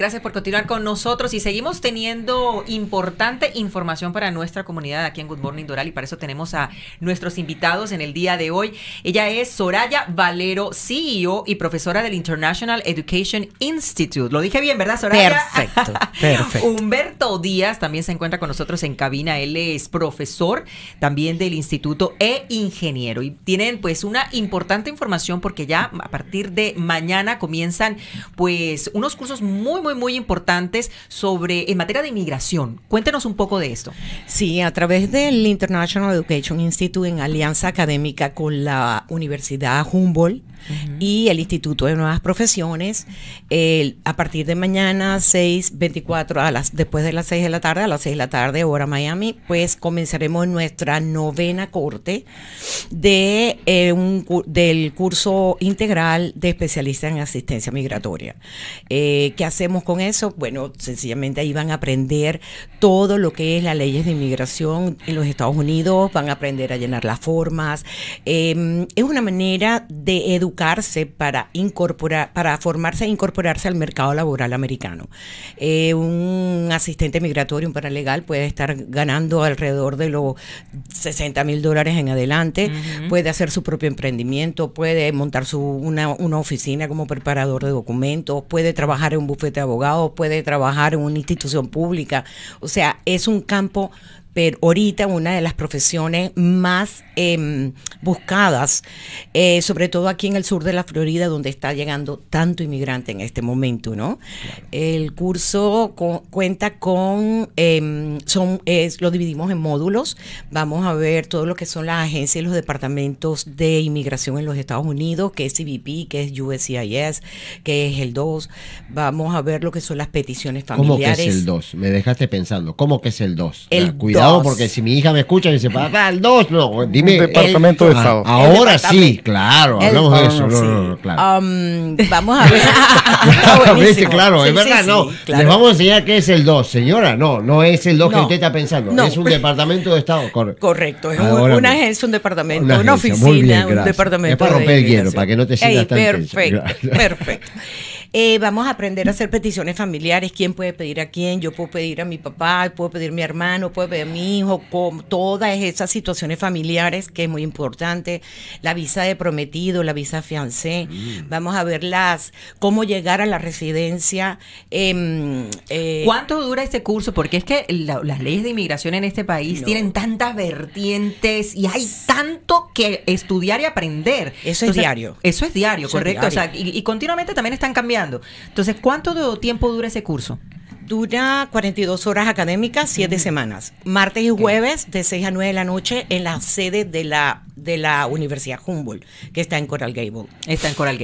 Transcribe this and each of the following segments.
Gracias por continuar con nosotros y seguimos teniendo importante información para nuestra comunidad aquí en Good Morning Doral y para eso tenemos a nuestros invitados en el día de hoy. Ella es Soraya Valero, CEO y profesora del International Education Institute. Lo dije bien, ¿verdad, Soraya? Perfecto, perfecto. Humberto Díaz también se encuentra con nosotros en cabina. Él es profesor también del instituto e ingeniero y tienen pues una importante información porque ya a partir de mañana comienzan pues unos cursos muy muy, muy importantes sobre en materia de inmigración. Cuéntenos un poco de esto. Sí, a través del International Education Institute en alianza académica con la Universidad Humboldt y el Instituto de Nuevas Profesiones, a partir de mañana 24 a las, después de las 6 de la tarde, a las 6 de la tarde, hora Miami, pues comenzaremos nuestra novena corte de, eh, un, del curso integral de especialista en asistencia migratoria, eh, que hacemos con eso? Bueno, sencillamente ahí van a aprender todo lo que es las leyes de inmigración en los Estados Unidos, van a aprender a llenar las formas. Em, es una manera de educarse para incorporar, para formarse e incorporarse al mercado laboral americano. Eh, un asistente migratorio, un paralegal, puede estar ganando alrededor de los 60 mil dólares en adelante, puede hacer su propio emprendimiento, puede montar una, una oficina como preparador de documentos, puede trabajar en un bufete abogado puede trabajar en una institución pública. O sea, es un campo pero ahorita una de las profesiones más em, buscadas, eh, sobre todo aquí en el sur de la Florida, donde está llegando tanto inmigrante en este momento, ¿no? El curso cuenta con, em, lo dividimos en módulos, vamos a ver todo lo que son las agencias y los departamentos de inmigración en los Estados Unidos, que es CBP, que es USCIS, que es el 2, vamos a ver lo que son las peticiones familiares. ¿Cómo que es el 2? Me dejaste pensando, ¿cómo que es el 2? El 2 porque si mi hija me escucha y dice, papá, el 2, no, dime. Un departamento de Estado. Ah, ahora sí, claro, hablamos de eso. No, no, no, claro. Um, vamos a ver. Ah, claro, es verdad, no. Les vamos a enseñar qué es el 2, señora. No, no es el 2 que usted está pensando. Es un departamento de Estado, correcto. Correcto, es una agencia, un departamento, una, oficina, un departamento. Es para romper el hielo, para que no te sientas tan Perfecto, perfecto. Eh, vamos a aprender a hacer peticiones familiares, quién puede pedir a quién, yo puedo pedir a mi papá, puedo pedir a mi hermano, puedo pedir a mi hijo, con todas esas situaciones familiares que es muy importante, la visa de prometido, la visa fiancé, mm. vamos a ver cómo llegar a la residencia. Em, eh, ¿Cuánto dura este curso? Porque es que las leyes de inmigración en este país tienen tantas vertientes y hay tanto que estudiar y aprender. Eso es diario. Eso es diario, correcto. y continuamente también están cambiando. Entonces, ¿cuánto tiempo dura ese curso? Dura 42 horas académicas, 7 semanas. Martes y jueves de 6 a 9 de la noche en la sede de la de la Universidad Humboldt, que está en Coral Gable Está en Coral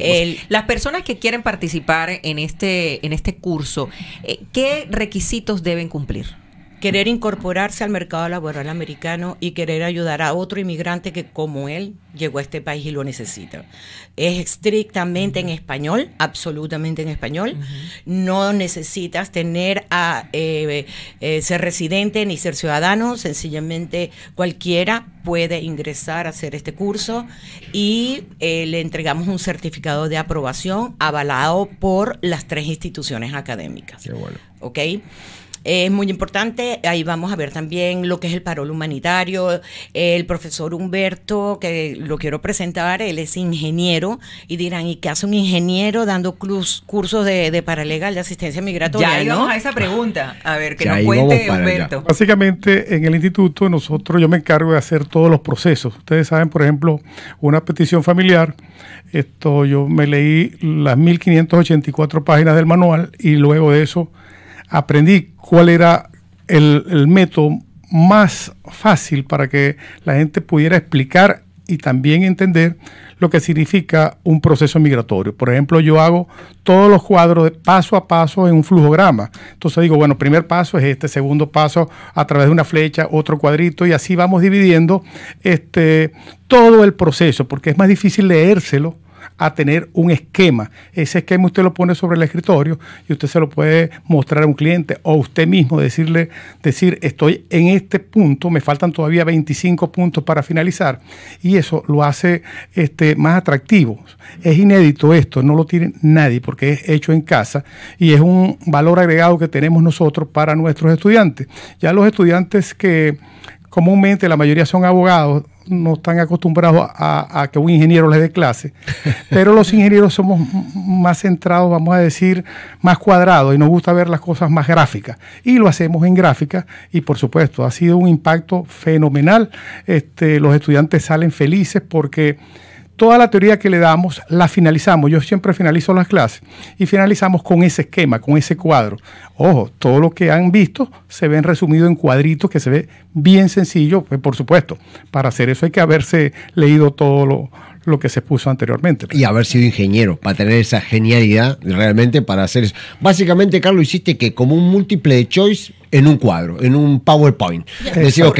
Las personas que quieren participar en este en este curso, eh, ¿qué requisitos deben cumplir? querer incorporarse al mercado laboral americano y querer ayudar a otro inmigrante que como él llegó a este país y lo necesita. Es estrictamente en español, absolutamente en español. No necesitas tener a eh, eh, ser residente ni ser ciudadano, sencillamente cualquiera puede ingresar a hacer este curso y eh, le entregamos un certificado de aprobación avalado por las tres instituciones académicas. Qué bueno es muy importante. Ahí vamos a ver también lo que es el parol humanitario. El profesor Humberto, que lo quiero presentar, él es ingeniero y dirán, ¿y qué hace un ingeniero dando cursos de, paralegal de asistencia migratoria? Ya vamos a esa pregunta. A ver, que nos cuente Humberto. Básicamente, en el instituto, nosotros, yo me encargo de hacer todos los procesos. Ustedes saben, por ejemplo, una petición familiar. Esto, yo me leí las 1584 páginas del manual y luego de eso aprendí cuál era el, método más fácil para que la gente pudiera explicar y también entender lo que significa un proceso migratorio. Por ejemplo, yo hago todos los cuadros paso a paso en un flujograma. Entonces digo, bueno, primer paso es este, segundo paso a través de una flecha, otro cuadrito, y así vamos dividiendo este, todo el proceso, porque es más difícil leérselo a tener un esquema. Ese esquema usted lo pone sobre el escritorio y usted se lo puede mostrar a un cliente o usted mismo decirle, decir, estoy en este punto, me faltan todavía 25 puntos para finalizar y eso lo hace este, más atractivo. Es inédito esto, no lo tiene nadie porque es hecho en casa y es un valor agregado que tenemos nosotros para nuestros estudiantes. Ya los estudiantes que comúnmente la mayoría son abogados, no están acostumbrados a, que un ingeniero les dé clase, pero los ingenieros somos más centrados, vamos a decir, más cuadrados y nos gusta ver las cosas más gráficas. Y lo hacemos en gráfica y por supuesto ha sido un impacto fenomenal. Este, los estudiantes salen felices porque toda la teoría que le damos la finalizamos. Yo siempre finalizo las clases y finalizamos con ese esquema, con ese cuadro. Ojo, todo lo que han visto se ven resumido en cuadritos que se ve bien sencillo. Pues, por supuesto, para hacer eso hay que haberse leído todo lo, que se puso anteriormente. Y haber sido ingeniero, para tener esa genialidad realmente para hacer eso. Básicamente, Carlos, hiciste que como un múltiple de choice en un cuadro, en un PowerPoint. Decía, ok,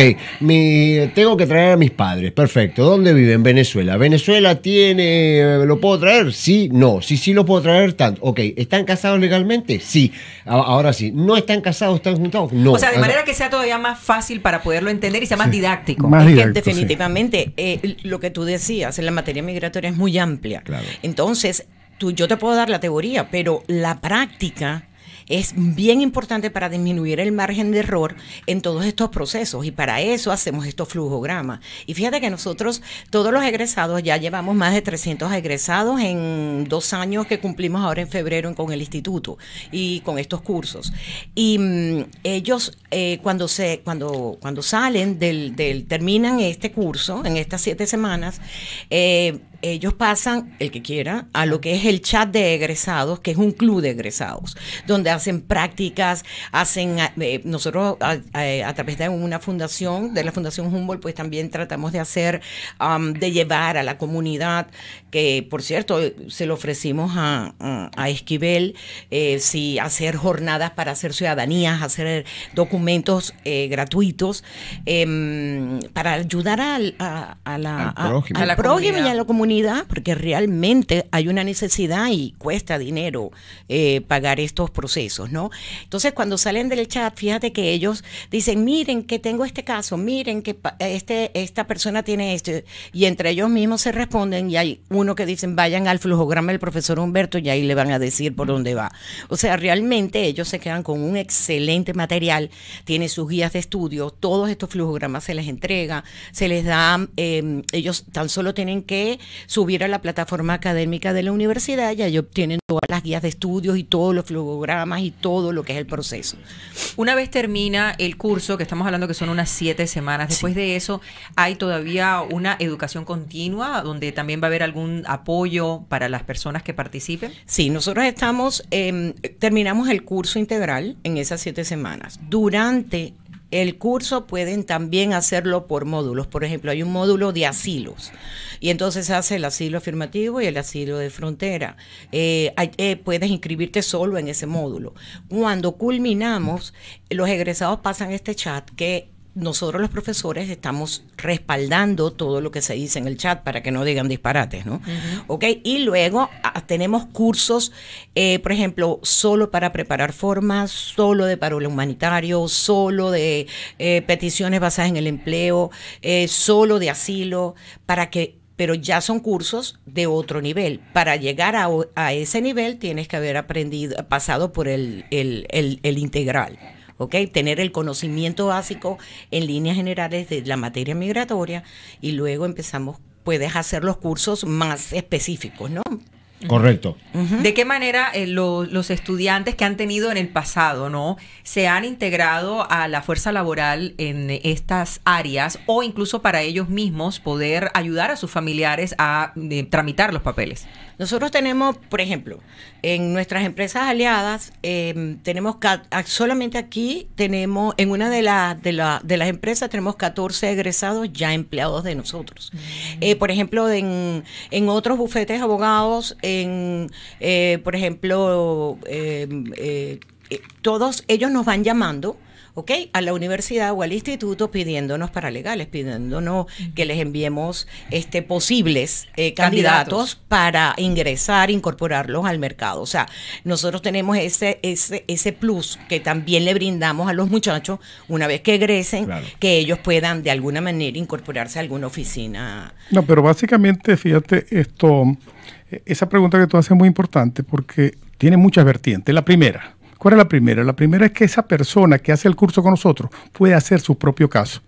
tengo que traer a mis padres, perfecto. ¿Dónde viven? Venezuela. ¿Venezuela tiene, eh, lo puedo traer? Sí, no. Sí, sí lo puedo traer, tanto. Ok, ¿están casados legalmente? Sí. Ahora sí, ¿no están casados, están juntados? No. O sea, de manera que sea todavía más fácil para poderlo entender y sea más didáctico. Más didáctico definitivamente eh, lo que tú decías, en la materia migratoria es muy amplia. Claro. Entonces, tú, yo te puedo dar la teoría, pero la práctica es bien importante para disminuir el margen de error en todos estos procesos y para eso hacemos estos flujogramas. Y fíjate que nosotros, todos los egresados, ya llevamos más de 300 egresados en dos años que cumplimos ahora en febrero con el instituto y con estos cursos. Y mm, ellos eh, cuando, se, cuando, cuando salen del, terminan este curso, en estas siete semanas, eh, ellos pasan, el que quiera, a lo que es el chat de egresados, que es un club de egresados, donde hacen prácticas, hacen, eh, eh, nosotros eh, a, través de una fundación, de la Fundación Humboldt, pues también tratamos de hacer, um, de llevar a la comunidad, que por cierto, se lo ofrecimos a, Esquivel, eh, hacer jornadas para hacer ciudadanías, hacer documentos gratuitos, em, para ayudar a la comunidad porque realmente hay una necesidad y cuesta dinero eh, pagar estos procesos, ¿no? Entonces, cuando salen del chat, fíjate que ellos dicen, miren que tengo este caso, miren que este, esta persona tiene esto, y entre ellos mismos se responden y hay uno que dicen, vayan al flujograma del profesor Humberto y ahí le van a decir por dónde va. O sea, realmente ellos se quedan con un excelente material, tiene sus guías de estudio, todos estos flujogramas se les entrega, se les da, eh, ellos tan solo tienen que subiera a la plataforma académica de la universidad y ahí obtienen todas las guías de estudios y todos los programas y todo lo que es el proceso. Una vez termina el curso, que estamos hablando que son unas siete semanas, después de eso hay todavía una educación continua donde también va a haber algún apoyo para las personas que participen. Sí, nosotros estamos, em, terminamos el curso integral en esas siete semanas. Durante el curso pueden también hacerlo por módulos. Por ejemplo, hay un módulo de asilos y entonces se hace el asilo afirmativo y el asilo de frontera. Eh, eh, puedes inscribirte solo en ese módulo. Cuando culminamos, los egresados pasan este chat que nosotros los profesores estamos respaldando todo lo que se dice en el chat para que no digan disparates, ¿no? y luego ah, tenemos cursos, eh, por ejemplo, solo para preparar formas, solo de parole humanitario, solo de eh, peticiones basadas en el empleo, eh, solo de asilo, para que pero ya son cursos de otro nivel. Para llegar a, ese nivel tienes que haber aprendido, pasado por el, el, el, el integral. ¿ok? Tener el conocimiento básico en líneas generales de la materia migratoria y luego empezamos, puedes hacer los cursos más específicos, ¿no? Correcto. ¿De qué manera eh, los estudiantes que han tenido en el pasado, ¿no? Se han integrado a la fuerza laboral en estas áreas o incluso para ellos mismos poder ayudar a sus familiares a eh, tramitar los papeles. Nosotros tenemos, por ejemplo, en nuestras empresas aliadas em, tenemos solamente aquí tenemos en una de, las de, la, de, las empresas tenemos 14 egresados ya empleados de nosotros. Mm. Eh, por ejemplo, en, en, otros bufetes abogados, en eh, por ejemplo em, eh, todos ellos nos van llamando ¿ok? A la universidad o al instituto pidiéndonos para legales, pidiéndonos que les enviemos este, posibles eh, candidatos. para ingresar, incorporarlos al mercado. O sea, nosotros tenemos ese, ese, ese plus que también le brindamos a los muchachos una vez que egresen, que ellos puedan de alguna manera incorporarse a alguna oficina. No, pero básicamente, fíjate, esto, eh, esa pregunta que tú haces es muy importante porque tiene muchas vertientes. La primera, ¿Cuál es la primera? La primera es que esa persona que hace el curso con nosotros puede hacer su propio caso.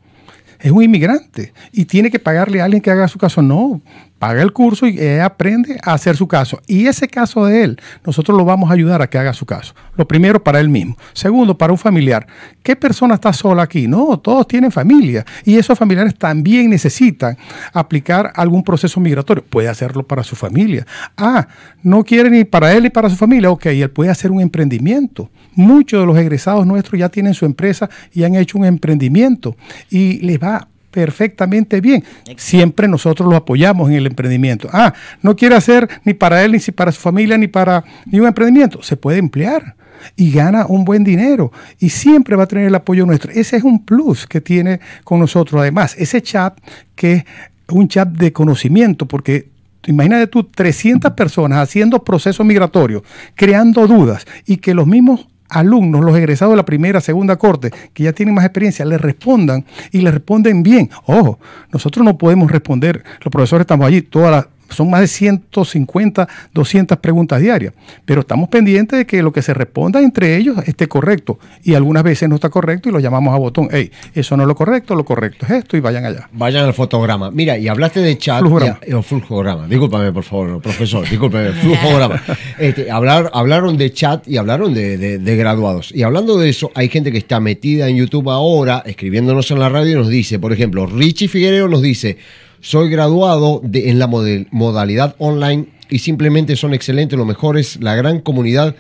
Es un inmigrante y tiene que pagarle a alguien que haga su caso. No, paga el curso y eh, aprende a hacer su caso. Y ese caso de él, nosotros lo vamos a ayudar a que haga su caso. Lo primero para él mismo. Segundo, para un familiar. ¿Qué persona está sola aquí? No, todos tienen familia. Y esos familiares también necesitan aplicar algún proceso migratorio. Puede hacerlo para su familia. Ah, no quiere ni para él ni para su familia. Ok, él puede hacer un emprendimiento. Muchos de los egresados nuestros ya tienen su empresa y han hecho un emprendimiento. Y les va perfectamente bien. Siempre nosotros lo apoyamos en el emprendimiento. Ah, no quiere hacer ni para él, ni para su familia, ni para ni un emprendimiento. Se puede emplear y gana un buen dinero y siempre va a tener el apoyo nuestro. Ese es un plus que tiene con nosotros. Además, ese chat que es un chat de conocimiento, porque imagínate tú 300 personas haciendo procesos migratorios, creando dudas y que los mismos alumnos, los egresados de la primera, segunda corte, que ya tienen más experiencia, les respondan y les responden bien. Ojo, nosotros no podemos responder, los profesores estamos allí toda la, son más de 150, 200 preguntas diarias. Pero estamos pendientes de que lo que se responda entre ellos esté correcto. Y algunas veces no está correcto y lo llamamos a botón. Hey, eso no es lo correcto, lo correcto es esto y vayan allá. Vayan al fotograma. Mira, y hablaste de chat. Eh, flujograma. Discúlpame, por favor, profesor. Discúlpame, flujograma. Este, hablar, hablaron de chat y hablaron de, graduados. Y hablando de eso, hay gente que está metida en YouTube ahora, escribiéndonos en la radio y nos dice, por ejemplo, Richie Figuereo nos dice, soy graduado de, en la modalidad online y simplemente son excelentes, lo mejor es la gran comunidad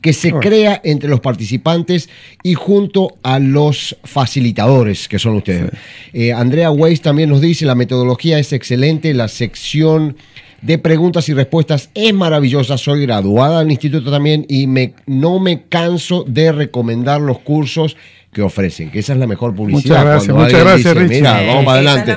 que se crea entre los participantes y junto a los facilitadores que son ustedes. Eh, Andrea Weiss también nos dice, la metodología es excelente, la sección de preguntas y respuestas es maravillosa, soy graduada del instituto también y no me canso de recomendar los cursos que ofrecen, que esa es la mejor publicidad. Muchas gracias, muchas vamos para adelante.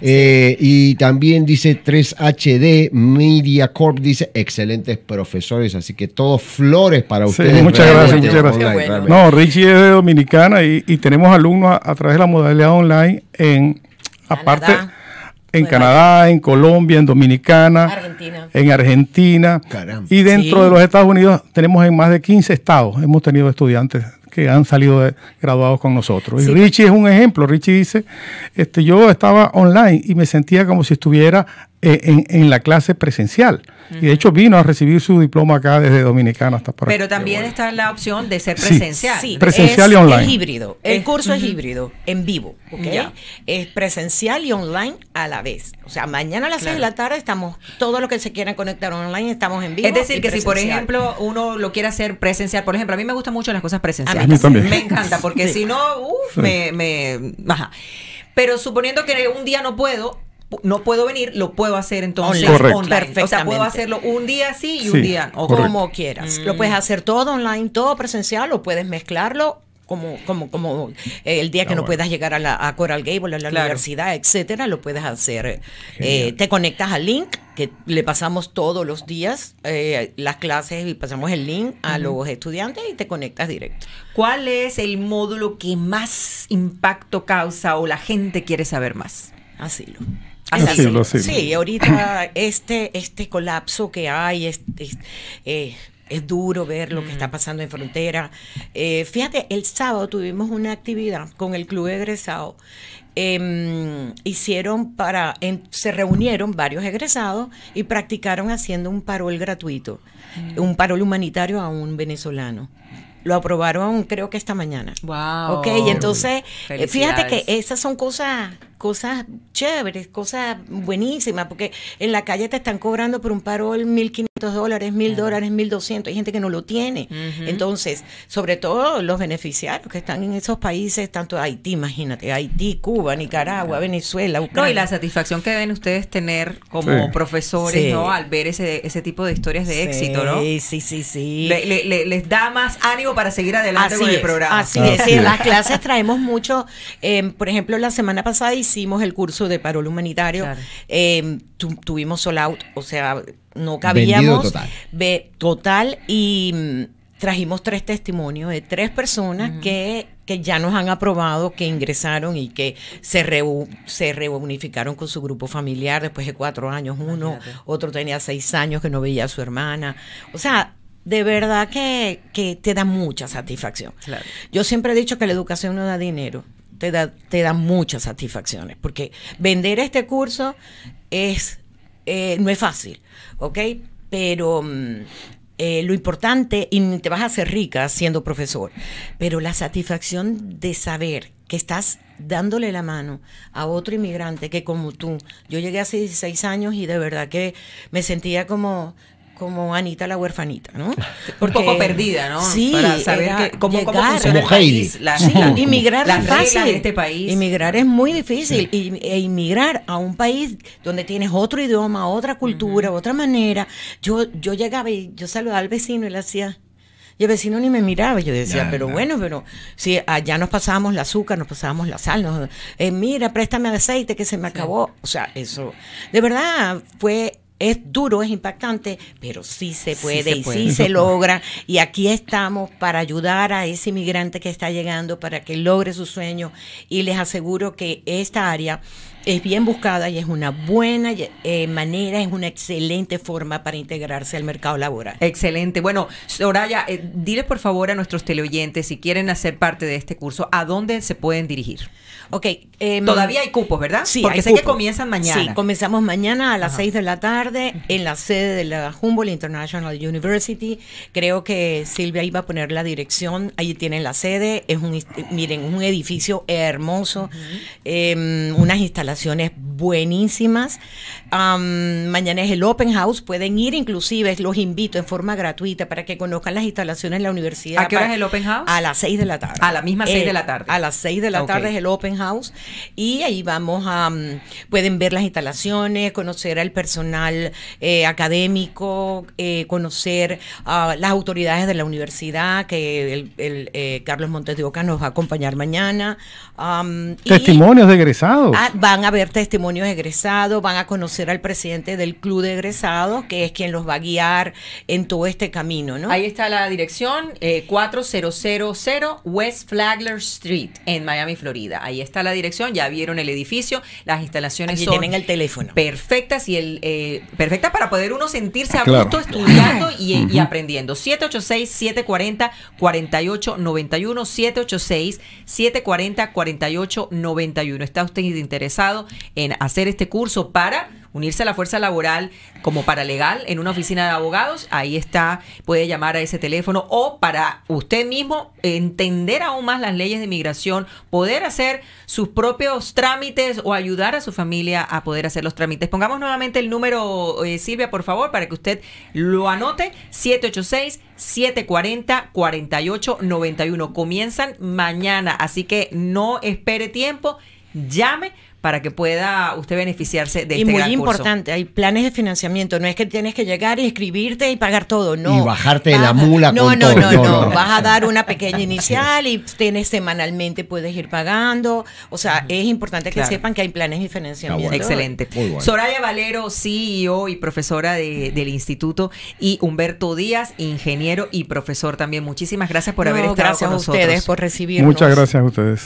Eh, y también dice 3HD, Media Corp dice excelentes profesores, así que todos flores para ustedes. muchas gracias, muchas No, Richie es de Dominicana y, tenemos alumnos a, través de la modalidad online en aparte en Canadá, en Colombia, en Dominicana, en Argentina y dentro de los Estados Unidos tenemos en más de 15 estados, hemos tenido estudiantes que han salido eh, graduados con nosotros. Y Richie es un ejemplo. Richie dice, este, yo estaba online y me sentía como si estuviera eh, en, la clase presencial. Y de hecho vino a recibir su diploma acá desde Dominicana hasta por Pero también está la opción de ser presencial. Sí, presencial y online. Es híbrido. El curso es híbrido, en vivo. Es presencial y online a la vez. O sea, mañana a las 6 de la tarde estamos, todos los que se quieran conectar online estamos en vivo. Es decir, que si por ejemplo uno lo quiere hacer presencial, por ejemplo, a mí me gustan mucho las cosas presenciales. A mí también. Me encanta, porque si no, uff, me, me... Pero suponiendo que un día no puedo, no puedo venir, lo puedo hacer entonces online. O sea, puedo hacerlo un día sí y un día como quieras. Lo puedes hacer todo online, todo presencial, o puedes mezclarlo como, como, como el día ah, que no puedas llegar a, Coral Gable, a la universidad, etcétera, lo puedes hacer. Eh, te conectas al link, que le pasamos todos los días eh, las clases y pasamos el link a los estudiantes y te conectas directo. ¿Cuál es el módulo que más impacto causa o la gente quiere saber más? Así Ah, sí, ahorita este, este colapso que hay, es eh, duro ver lo que está mm. pasando en frontera. Eh, fíjate, el sábado tuvimos una actividad con el club egresado. Em, hicieron para, se reunieron varios egresados y practicaron haciendo un parol gratuito, mm. un parol humanitario a un venezolano lo aprobaron creo que esta mañana. Wow. Ok, entonces, eh, fíjate que esas son cosas cosas chéveres, cosas buenísimas, porque en la calle te están cobrando por un parol 1.500 dólares, 1.000 dólares, 1.200, hay gente que no lo tiene. Entonces, sobre todo los beneficiarios que están en esos países, tanto Haití, imagínate, Haití, Cuba, Nicaragua, Venezuela, Ucrania. No, y la satisfacción que deben ustedes tener como profesores, ¿no? Al ver ese, ese tipo de historias de éxito, ¿no? Sí, sí, sí, les da más ánimo para seguir adelante con el programa. Así, es, en las clases traemos mucho, em, por ejemplo, la semana pasada hicimos hicimos el curso de parol humanitario, em, tuvimos sold out, o sea, no cabíamos. Total. total. y mm, trajimos tres testimonios de tres personas que, ya nos han aprobado, que ingresaron y que se, se reunificaron con su grupo familiar después de cuatro años. Uno, otro tenía seis años que no veía a su hermana. O sea, de verdad que, te da mucha satisfacción. Yo siempre he dicho que la educación no da dinero te da, muchas satisfacciones, porque vender este curso es, eh, no es fácil, ¿ok? Pero mm, eh, lo importante, y te vas a hacer rica siendo profesor, pero la satisfacción de saber que estás dándole la mano a otro inmigrante que como tú, yo llegué hace 16 años y de verdad que me sentía como como Anita la huerfanita, ¿no? un poco perdida, ¿no? Sí, para saber cómo, como país, la, inmigrar este país. Inmigrar es muy difícil e inmigrar a un país donde tienes otro idioma, otra cultura, otra manera. Yo yo llegaba y yo saludaba al vecino y le hacía y el vecino ni me miraba. Yo decía, pero bueno, pero si allá nos pasábamos el azúcar, nos pasábamos la sal, nos, eh, mira, préstame aceite que se me acabó. O sea, eso. De verdad, fue es duro, es impactante, pero sí se puede sí se y sí se logra. Y aquí estamos para ayudar a ese inmigrante que está llegando para que logre su sueño. Y les aseguro que esta área es bien buscada y es una buena eh, manera, es una excelente forma para integrarse al mercado laboral. Excelente. Bueno, Soraya, eh, dile por favor a nuestros teleoyentes si quieren hacer parte de este curso, ¿a dónde se pueden dirigir? Ok. Em, Todavía hay cupos, ¿verdad? Sí, Porque sé que comienzan mañana. Sí, comenzamos mañana a las 6 de la tarde en la sede de la Humboldt International University. Creo que Silvia iba a poner la dirección. ahí tienen la sede. Es un, miren, un edificio hermoso, em, unas instalaciones recomendaciones buenísimas. mañana es el Open House, pueden ir inclusive, los invito en forma gratuita para que conozcan las instalaciones de la universidad. ¿A qué hora es el Open House? A las 6 de la tarde. A la misma 6 de la eh, tarde. A las 6 de la tarde es el Open House y ahí vamos a, pueden ver las instalaciones, conocer al personal eh, académico, eh, conocer a las autoridades de la universidad, que el, Carlos Montes de Oca nos va a acompañar mañana. Testimonios de egresados. Ah, van a ver testimonios egresados, van a conocer al presidente del club de egresados, que es quien los va a guiar en todo este camino, ¿no? Ahí está la dirección, eh, 4000 West Flagler Street, en Miami, Florida. Ahí está la dirección, ya vieron el edificio, las instalaciones y son tienen el teléfono. perfectas y el eh, perfectas para poder uno sentirse a gusto estudiando y, y aprendiendo. 786-740-4891, 786-740-4891. ¿Está usted interesado? en hacer este curso para unirse a la fuerza laboral como para legal en una oficina de abogados, ahí está, puede llamar a ese teléfono o para usted mismo entender aún más las leyes de migración, poder hacer sus propios trámites o ayudar a su familia a poder hacer los trámites. Pongamos nuevamente el número, eh, Silvia, por favor, para que usted lo anote, 786. 740-4891. Comienzan mañana, así que no espere tiempo, llame para que pueda usted beneficiarse de este gran curso. Y muy importante, hay planes de financiamiento, no es que tienes que llegar y escribirte y pagar todo, no. Y bajarte la mula no, no, No, no, vas a dar una pequeña inicial y tienes semanalmente puedes ir pagando, o sea, es importante que sepan que hay planes de financiamiento. Excelente. Soraya Valero, CEO y profesora del instituto, y Humberto Díaz, ingeniero y profesor también. Muchísimas gracias por haber estado gracias a ustedes por recibirnos. Muchas gracias a ustedes.